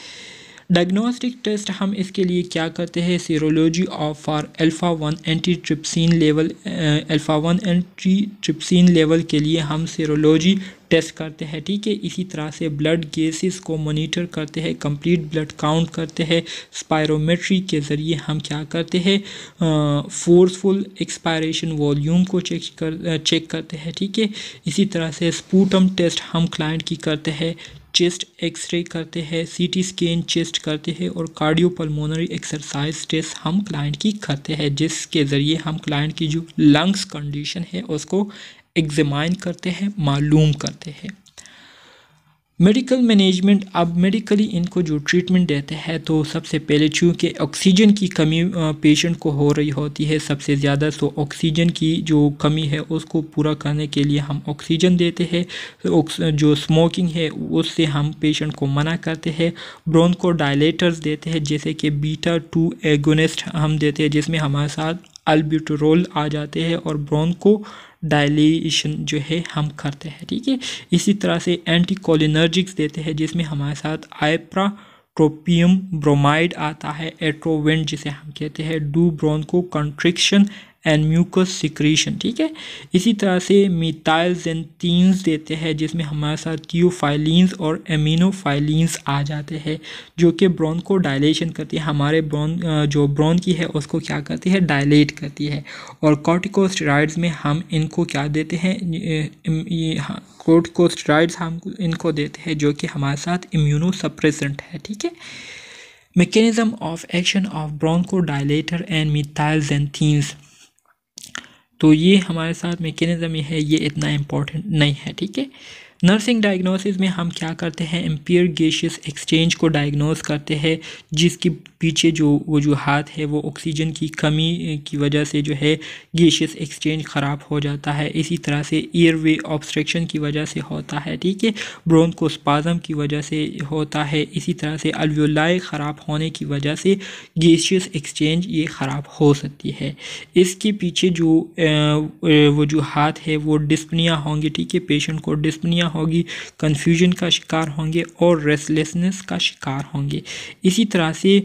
डायग्नोस्टिक टेस्ट हम इसके लिए क्या करते हैं serology of for alpha one anti trypsin level alpha one anti trypsin level के लिए हम सीरोलॉजी टेस्ट करते हैं ठीक है इसी तरह से ब्लड गेसिस को मॉनिटर करते हैं कंप्लीट ब्लड काउंट करते हैं स्पायरोमेट्री के ज़रिए हम क्या करते हैं फोर्सफुल एक्सपायरेशन वॉल्यूम को चेक कर चेक करते हैं ठीक है इसी तरह से स्पूटम टेस्ट हम क्लाइंट की करते हैं चेस्ट एक्सरे करते हैं सीटी स्कैन चेस्ट करते हैं और कार्डियो पल्मोनरी एक्सरसाइज टेस्ट हम क्लाइंट की करते हैं जिसके ज़रिए हम क्लाइंट की जो लंग्स कंडीशन है उसको एग्जामाइन करते हैं मालूम करते हैं मेडिकल मैनेजमेंट अब मेडिकली इनको जो ट्रीटमेंट देते हैं तो सबसे पहले चूँकि ऑक्सीजन की कमी पेशेंट को हो रही होती है सबसे ज़्यादा सो तो ऑक्सीजन की जो कमी है उसको पूरा करने के लिए हम ऑक्सीजन देते हैं तो जो स्मोकिंग है उससे हम पेशेंट को मना करते हैं ब्रोनको डायलेटर्स देते हैं जैसे कि बीटा टू एगोनिस्ट हम देते हैं जिसमें हमारे साथ अल्ब्यूटोरोल आ जाते हैं और ब्रोनको डायलेशन जो है हम करते हैं ठीक है इसी तरह से एंटी कोलिनर्जिक्स देते हैं जिसमें हमारे साथ आइप्रा ट्रोपियम ब्रोमाइड आता है एट्रोवेंट जिसे हम कहते हैं डू ब्रोन को कंट्रिक्शन एंड म्यूकस सिक्रीशन ठीक है इसी तरह से मिथाइल्स एंड तीन्स देते हैं जिसमें हमारे साथ थियोफाइलिन्स और एमिनोफाइलिन्स आ जाते हैं जो कि ब्रॉन को डायलेशन करती है हमारे ब्रॉन जो ब्रॉन की है उसको क्या करती है डायलेट करती है और कॉर्टिकोस्टेराइड्स में हम इनको क्या देते हैं कोर्टिकोस्टेराइड्स हम इनको देते हैं जो कि हमारे साथ इम्यूनो सप्रेजेंट है ठीक है of of action of bronchodilator and methylxanthines तो ये हमारे साथ मेकेनिज़म है ये इतना इम्पोर्टेंट नहीं है ठीक है नर्सिंग डायग्नोसिस में हम क्या करते हैं एम्पियर गेशियस एक्सचेंज को डायग्नोस करते हैं जिसके पीछे जो वजूहत है वो ऑक्सीजन की कमी की वजह से जो है गेशियस एक्सचेंज ख़राब हो जाता है इसी तरह से एयर वे ऑब्स्ट्रक्शन की वजह से होता है ठीक है स्पाजम की वजह से होता है इसी तरह से अलवियोलाई ख़राब होने की वजह से गेशियस एक्सचेंज ये ख़राब हो सकती है इसके पीछे जो वजूहत है वो डिस्पनिया होंगे ठीक है पेशेंट को डिस्पनिया परेशानियां होगी कन्फ्यूजन का शिकार होंगे और रेसलेसनेस का शिकार होंगे इसी तरह से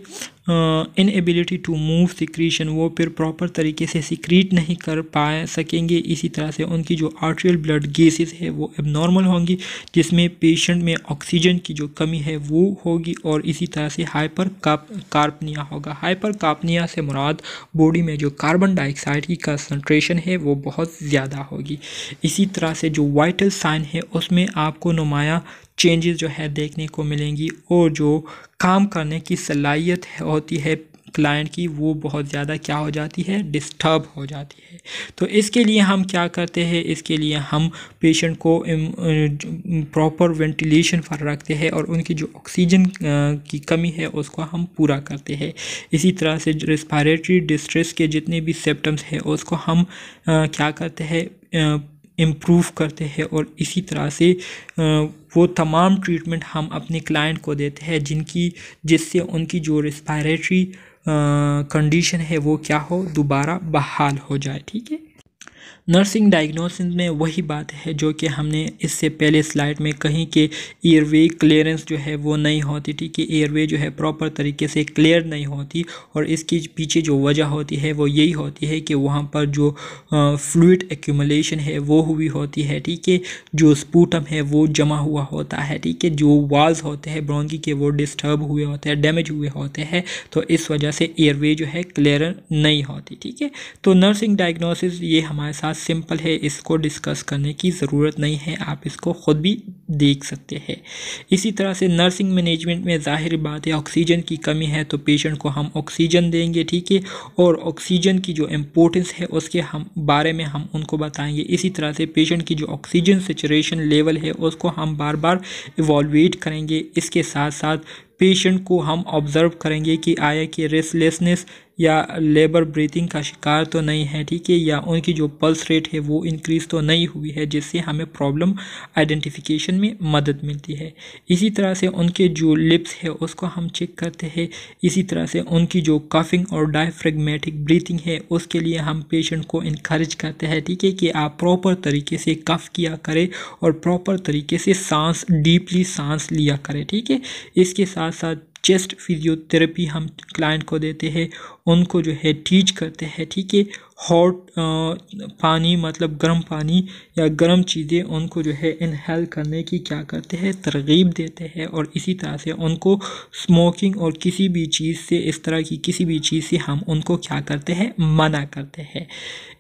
इनएबिलिटी टू मूव सिक्रीशन वो फिर प्रॉपर तरीके से सिक्रीट नहीं कर पा सकेंगे इसी तरह से उनकी जो आर्ट्रियल ब्लड गेसिस है वो एबनॉर्मल होंगी जिसमें पेशेंट में ऑक्सीजन की जो कमी है वो होगी और इसी तरह से हाइपर काप कार्पनिया होगा हाइपर कार्पनिया से मुराद बॉडी में जो कार्बन डाइऑक्साइड की कंसनट्रेशन है वो बहुत ज़्यादा होगी इसी तरह से जो वाइटल साइन है उसमें आपको नुमाया चेंजेस जो है देखने को मिलेंगी और जो काम करने की सलाहियत होती है क्लाइंट की वो बहुत ज़्यादा क्या हो जाती है डिस्टर्ब हो जाती है तो इसके लिए हम क्या करते हैं इसके लिए हम पेशेंट को प्रॉपर वेंटिलेशन uh, पर रखते हैं और उनकी जो ऑक्सीजन uh, की कमी है उसको हम पूरा करते हैं इसी तरह से रेस्पायरेटरी डिस्ट्रेस के जितने भी सिम्टम्स हैं उसको हम uh, क्या करते हैं इम्प्रूव करते हैं और इसी तरह से वो तमाम ट्रीटमेंट हम अपने क्लाइंट को देते हैं जिनकी जिससे उनकी जो रेस्पायरेटरी कंडीशन है वो क्या हो दोबारा बहाल हो जाए ठीक है नर्सिंग डायग्नोसिस में वही बात है जो कि हमने इससे पहले स्लाइड में कहीं कि एयरवे क्लियरेंस जो है वो नहीं होती ठीक है एयरवे जो है प्रॉपर तरीके से क्लियर नहीं होती और इसके पीछे जो वजह होती है वो यही होती है कि वहाँ पर जो फ्लूड एक्यूमलेशन है वो हुई होती है ठीक है जो स्पूटम है वो जमा हुआ होता है ठीक है जो वाल्स होते हैं ब्रोंकी के वो डिस्टर्ब हुए होते हैं डैमेज हुए होते हैं तो इस वजह से एयरवे जो है क्लियर नहीं होती ठीक है तो नर्सिंग डायग्नोसिस ये हमारे हमारे साथ सिंपल है इसको डिस्कस करने की ज़रूरत नहीं है आप इसको ख़ुद भी देख सकते हैं इसी तरह से नर्सिंग मैनेजमेंट में ज़ाहिर बात है ऑक्सीजन की कमी है तो पेशेंट को हम ऑक्सीजन देंगे ठीक है और ऑक्सीजन की जो इम्पोर्टेंस है उसके हम बारे में हम उनको बताएंगे इसी तरह से पेशेंट की जो ऑक्सीजन सेचुरेशन लेवल है उसको हम बार बार इवॉल्वेट करेंगे इसके साथ साथ पेशेंट को हम ऑब्ज़र्व करेंगे कि आया कि रेसलेसनेस या लेबर ब्रीथिंग का शिकार तो नहीं है ठीक है या उनकी जो पल्स रेट है वो इंक्रीज़ तो नहीं हुई है जिससे हमें प्रॉब्लम आइडेंटिफिकेशन में मदद मिलती है इसी तरह से उनके जो लिप्स है उसको हम चेक करते हैं इसी तरह से उनकी जो कफिंग और डायफ्रेगमेटिक ब्रीथिंग है उसके लिए हम पेशेंट को इनक्रेज करते हैं ठीक है कि आप प्रॉपर तरीके से कफ किया करें और प्रॉपर तरीके से सांस डीपली सांस लिया करें ठीक है इसके साथ साथ चेस्ट फिजियोथेरेपी हम क्लाइंट को देते हैं उनको जो है टीच करते हैं ठीक है हॉट पानी मतलब गर्म पानी या गर्म चीज़ें उनको जो है इनहेल करने की क्या करते हैं तरगीब देते हैं और इसी तरह से उनको स्मोकिंग और किसी भी चीज़ से इस तरह की किसी भी चीज़ से हम उनको क्या करते हैं मना करते हैं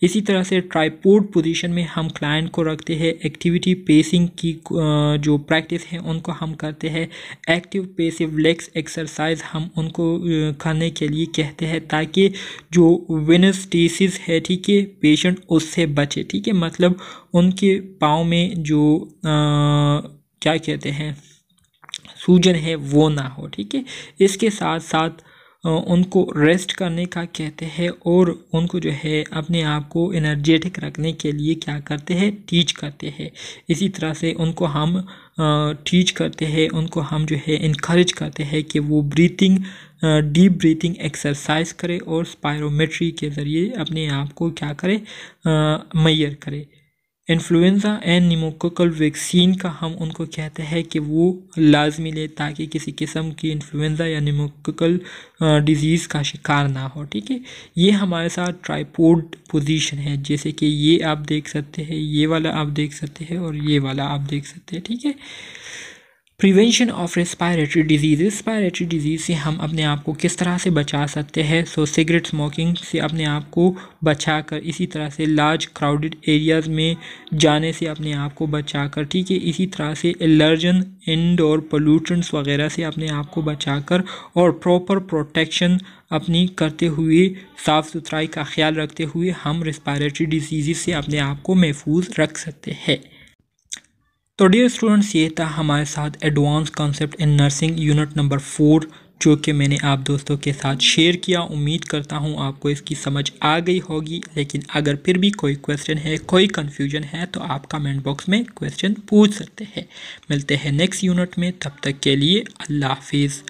इसी तरह से ट्राईपोर्ट पोजीशन में हम क्लाइंट को रखते हैं एक्टिविटी पेसिंग की जो प्रैक्टिस है उनको हम करते हैं एक्टिव पेसिव लेग्स एक्सरसाइज हम उनको करने के लिए कहते हैं ताकि जो वेनस्टीसिस है ठीक है पेशेंट उससे बचे ठीक है मतलब उनके पाँव में जो आ, क्या कहते हैं सूजन है वो ना हो ठीक है इसके साथ साथ उनको रेस्ट करने का कहते हैं और उनको जो है अपने आप को एनर्जेटिक रखने के लिए क्या करते हैं टीच करते हैं इसी तरह से उनको हम टीच करते हैं उनको हम जो है इनक्रेज करते हैं कि वो ब्रीथिंग डीप ब्रीथिंग एक्सरसाइज करें और स्पायरोमेट्री के ज़रिए अपने आप को क्या करें मैयर करें इन्फ्लुएंज़ा एंड निमोकोकल वैक्सीन का हम उनको कहते हैं कि वो लाजमी लें ताकि किसी किस्म की इन्फ्लुएंज़ा या निमोकोकल डिज़ीज़ का शिकार ना हो ठीक है ये हमारे साथ ट्राईपोर्ड पोजीशन है जैसे कि ये आप देख सकते हैं ये वाला आप देख सकते हैं और ये वाला आप देख सकते हैं ठीक है prevention of respiratory disease respiratory disease से हम अपने आप को किस तरह से बचा सकते हैं सो सिगरेट स्मोकिंग से अपने आप को बचा कर इसी तरह से लार्ज क्राउडेड एरियाज़ में जाने से अपने आप को बचा कर ठीक है इसी तरह से एलर्जन इनडोर पोलूटेंट्स वगैरह से अपने आप को बचा कर और प्रॉपर प्रोटेक्शन अपनी करते हुए साफ़ सुथराई का ख्याल रखते हुए हम रेस्पायरेटरी डिजीज़ से अपने आप को महफूज रख सकते हैं तो डियर स्टूडेंट्स ये था हमारे साथ advance concept in nursing unit number four जो कि मैंने आप दोस्तों के साथ शेयर किया उम्मीद करता हूँ आपको इसकी समझ आ गई होगी लेकिन अगर फिर भी कोई क्वेश्चन है कोई कन्फ्यूजन है तो आप कमेंट बॉक्स में क्वेश्चन पूछ सकते हैं मिलते हैं नेक्स्ट यूनिट में तब तक के लिए अल्लाह हाफिज़